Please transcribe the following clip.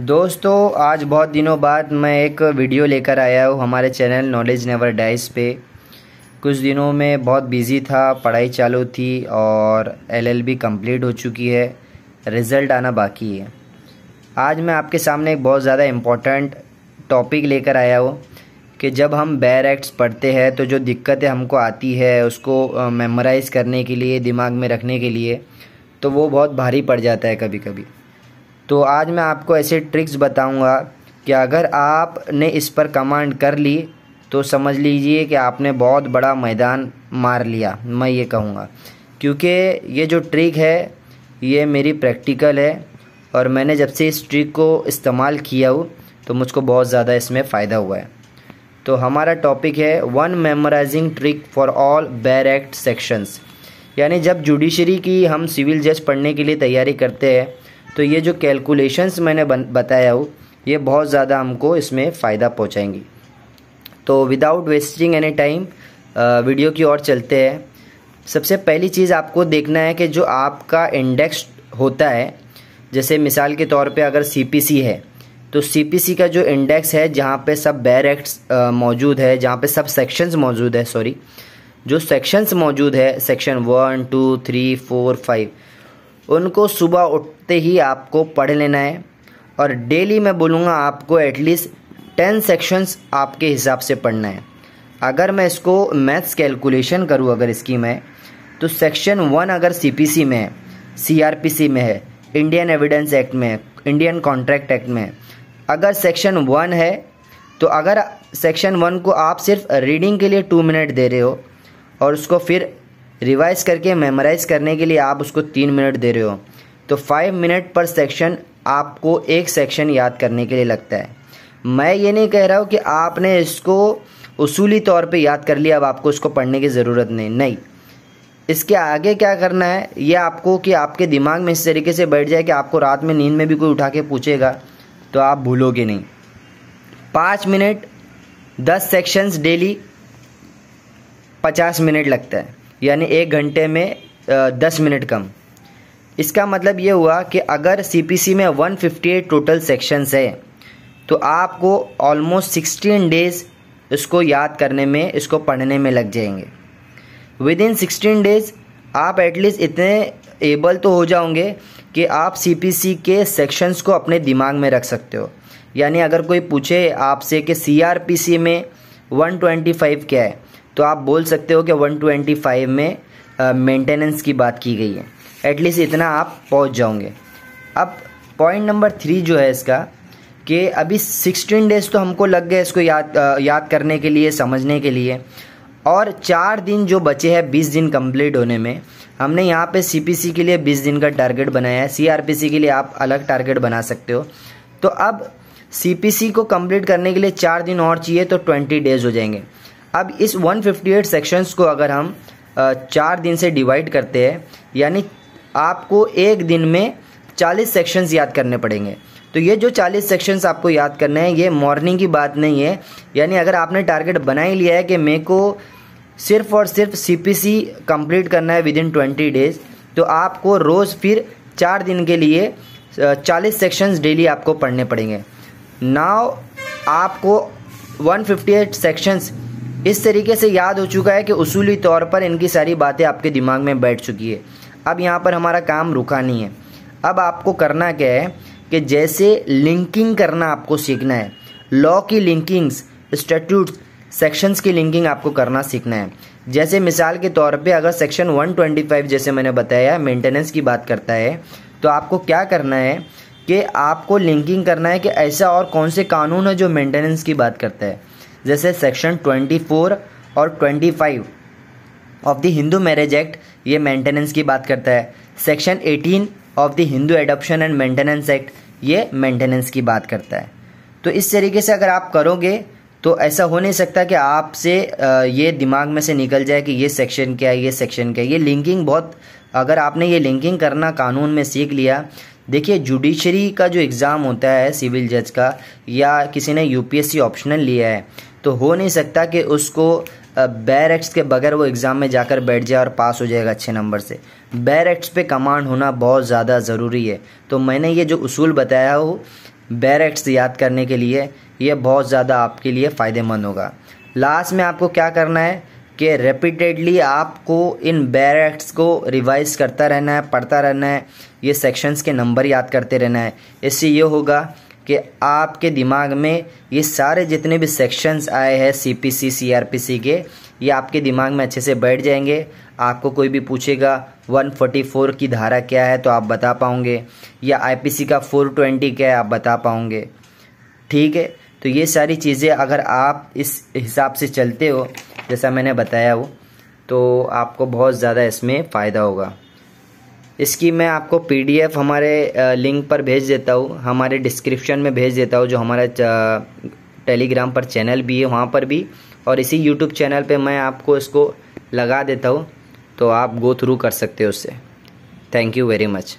दोस्तों आज बहुत दिनों बाद मैं एक वीडियो लेकर आया हूँ हमारे चैनल नॉलेज नेवर डाइस पे कुछ दिनों में बहुत बिज़ी था पढ़ाई चालू थी और एलएलबी कंप्लीट हो चुकी है रिज़ल्ट आना बाकी है आज मैं आपके सामने एक बहुत ज़्यादा इम्पोर्टेंट टॉपिक लेकर आया हूँ कि जब हम बैर एक्ट्स पढ़ते हैं तो जो दिक्कतें हमको आती है उसको मेमोराइज़ करने के लिए दिमाग में रखने के लिए तो वो बहुत भारी पड़ जाता है कभी कभी तो आज मैं आपको ऐसे ट्रिक्स बताऊंगा कि अगर आपने इस पर कमांड कर ली तो समझ लीजिए कि आपने बहुत बड़ा मैदान मार लिया मैं ये कहूँगा क्योंकि ये जो ट्रिक है ये मेरी प्रैक्टिकल है और मैंने जब से इस ट्रिक को इस्तेमाल किया हूँ तो मुझको बहुत ज़्यादा इसमें फ़ायदा हुआ है तो हमारा टॉपिक है one memorising trick for all bare act sections यानी जब जुडिशरी की हम सिविल जज पढ़ने के लिए तैयारी करते हैं तो ये जो कैलकुलेशंस मैंने बताया हूँ ये बहुत ज़्यादा हमको इसमें फ़ायदा पहुँचाएंगी तो without wasting any time video की ओर चलते हैं सबसे पहली चीज़ आपको देखना है कि जो आपका इंडेक्स होता है जैसे मिसाल के तौर पे अगर सी है तो सी का जो इंडेक्स है जहाँ पे सब बैर एक्ट्स मौजूद है जहाँ पे सब सेक्शंस मौजूद है सॉरी जो सेक्शंस मौजूद है section one two three four five उनको सुबह उठते ही आपको पढ़ लेना है और डेली मैं बोलूँगा आपको एटलीस्ट टेन सेक्शंस आपके हिसाब से पढ़ना है अगर मैं इसको मैथ्स कैलकुलेशन करूँ अगर इसकी मैं तो सेक्शन वन अगर सीपीसी में है सीआरपीसी में है इंडियन एविडेंस एक्ट में है इंडियन कॉन्ट्रैक्ट एक्ट में है अगर सेक्शन वन है तो अगर सेक्शन वन को आप सिर्फ रीडिंग के लिए टू मिनट दे रहे हो और उसको फिर रिवाइज करके मेमोराइज करने के लिए आप उसको तीन मिनट दे रहे हो तो फाइव मिनट पर सेक्शन आपको एक सेक्शन याद करने के लिए लगता है मैं ये नहीं कह रहा हूँ कि आपने इसको उसूली तौर पे याद कर लिया अब आपको इसको पढ़ने की ज़रूरत नहीं नहीं इसके आगे क्या करना है ये आपको कि आपके दिमाग में इस तरीके से बैठ जाए कि आपको रात में नींद में भी कोई उठा के पूछेगा तो आप भूलोगे नहीं पाँच मिनट दस सेक्शंस डेली पचास मिनट लगता है यानी एक घंटे में दस मिनट कम इसका मतलब ये हुआ कि अगर सी में एट टोटल सेक्शंस है तो आपको ऑलमोस्ट सिक्सटीन डेज़ इसको याद करने में इसको पढ़ने में लग जाएंगे विद इन सिक्सटीन डेज़ आप एटलीस्ट इतने एबल तो हो जाओगे कि आप सी के सेक्शंस को अपने दिमाग में रख सकते हो यानी अगर कोई पूछे आपसे कि सी में 125 क्या है तो आप बोल सकते हो कि 125 में मेंटेनेंस की बात की गई है एटलीस्ट इतना आप पहुंच जाओगे अब पॉइंट नंबर थ्री जो है इसका कि अभी सिक्सटीन डेज़ तो हमको लग गए इसको याद आ, याद करने के लिए समझने के लिए और चार दिन जो बचे हैं बीस दिन कम्प्लीट होने में हमने यहाँ पे सी के लिए बीस दिन का टारगेट बनाया है सी के लिए आप अलग टारगेट बना सकते हो तो अब सी को कंप्लीट करने के लिए चार दिन और चाहिए तो ट्वेंटी डेज़ हो जाएंगे अब इस 158 सेक्शंस को अगर हम चार दिन से डिवाइड करते हैं यानी आपको एक दिन में 40 सेक्शंस याद करने पड़ेंगे तो ये जो 40 सेक्शंस आपको याद करने हैं ये मॉर्निंग की बात नहीं है यानी अगर आपने टारगेट बना ही लिया है कि मेरे को सिर्फ और सिर्फ सी पी सी कंप्लीट करना है विद इन ट्वेंटी डेज तो आपको रोज़ फिर चार दिन के लिए चालीस सेक्शंस डेली आपको पढ़ने पड़ेंगे नाव आपको 158 सेक्शंस इस तरीके से याद हो चुका है कि उसूली तौर पर इनकी सारी बातें आपके दिमाग में बैठ चुकी है अब यहाँ पर हमारा काम रुका नहीं है अब आपको करना क्या है कि जैसे लिंकिंग करना आपको सीखना है लॉ की लिंकिंग्स स्टेट्यूट सेक्शंस की लिंकिंग आपको करना सीखना है जैसे मिसाल के तौर पे अगर सेक्शन 125 जैसे मैंने बताया मेंटेनेंस की बात करता है तो आपको क्या करना है कि आपको लिंकिंग करना है कि ऐसा और कौन से कानून है जो मेंटेनेंस की बात करता है जैसे सेक्शन 24 और 25 of the Hindu marriage act ये मेंटेनेंस की बात करता है section 18 of the Hindu adoption and maintenance act ये मेंटेनेंस की बात करता है तो इस तरीके से अगर आप करोगे तो ऐसा हो नहीं सकता कि आपसे ये दिमाग में से निकल जाए कि ये सेक्शन क्या है ये सेक्शन क्या है ये लिंकिंग बहुत अगर आपने ये लिंकिंग करना कानून में सीख लिया देखिए जुडिशरी का जो एग्ज़ाम होता है सिविल जज का या किसी ने यूपीएससी ऑप्शनल लिया है तो हो नहीं सकता कि उसको बैर एक्ट्स के बगैर वो एग्ज़ाम में जाकर बैठ जाए और पास हो जाएगा अच्छे नंबर से बैर एक्ट्स पे कमांड होना बहुत ज़्यादा ज़रूरी है तो मैंने ये जो उसूल बताया हो बैर एक्ट्स याद करने के लिए ये बहुत ज़्यादा आपके लिए फ़ायदेमंद होगा लास्ट में आपको क्या करना है कि रिपीटेडली आपको इन बैर एक्ट्स को रिवाइज़ करता रहना है पढ़ता रहना है ये सेक्शंस के नंबर याद करते रहना है इससे ये होगा कि आपके दिमाग में ये सारे जितने भी सेक्शंस आए हैं C P C C R P C के ये आपके दिमाग में अच्छे से बैठ जाएंगे आपको कोई भी पूछेगा 144 की धारा क्या है तो आप बता पाओगे या आईपीसी का 420 क्या है आप बता पाओगे ठीक है तो ये सारी चीज़ें अगर आप इस हिसाब से चलते हो जैसा मैंने बताया वो तो आपको बहुत ज़्यादा इसमें फ़ायदा होगा इसकी मैं आपको पीडीएफ हमारे लिंक पर भेज देता हूँ हमारे डिस्क्रिप्शन में भेज देता हूँ जो हमारा टेलीग्राम पर चैनल भी है वहाँ पर भी और इसी यूट्यूब चैनल पे मैं आपको इसको लगा देता हूँ तो आप गो थ्रू कर सकते हो उससे थैंक यू वेरी मच